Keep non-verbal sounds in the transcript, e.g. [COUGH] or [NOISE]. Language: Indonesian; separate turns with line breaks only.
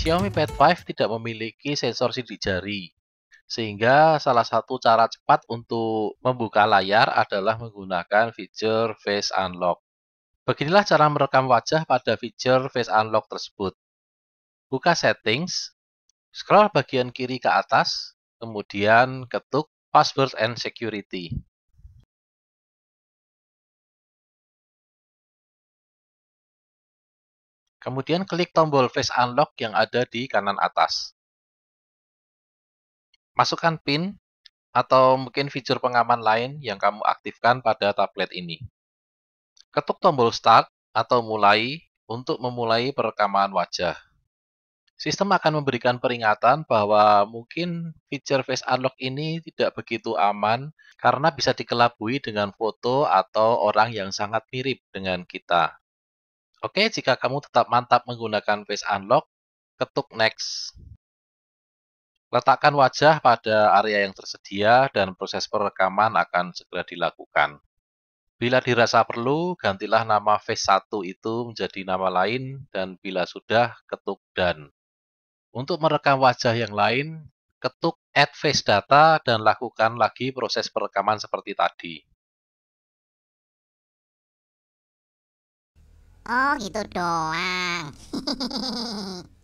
Xiaomi Pad 5 tidak memiliki sensor sidik jari, sehingga salah satu cara cepat untuk membuka layar adalah menggunakan fitur Face Unlock. Beginilah cara merekam wajah pada fitur Face Unlock tersebut. Buka Settings, scroll bagian kiri ke atas,
kemudian ketuk Password and Security. Kemudian klik tombol Face unlock yang ada di kanan atas.
Masukkan PIN atau mungkin fitur pengaman lain yang kamu aktifkan pada tablet ini. Ketuk tombol Start atau Mulai untuk memulai perekaman wajah. Sistem akan memberikan peringatan bahwa mungkin fitur face unlock ini tidak begitu aman karena bisa dikelabui dengan foto atau orang yang sangat mirip dengan kita. Oke, jika kamu tetap mantap menggunakan face unlock, ketuk next. Letakkan wajah pada area yang tersedia dan proses perekaman akan segera dilakukan. Bila dirasa perlu, gantilah nama face 1 itu menjadi nama lain dan bila sudah, ketuk Done. Untuk merekam wajah yang lain, ketuk add face data dan lakukan lagi proses perekaman seperti tadi.
Oh gitu doang. [LAUGHS]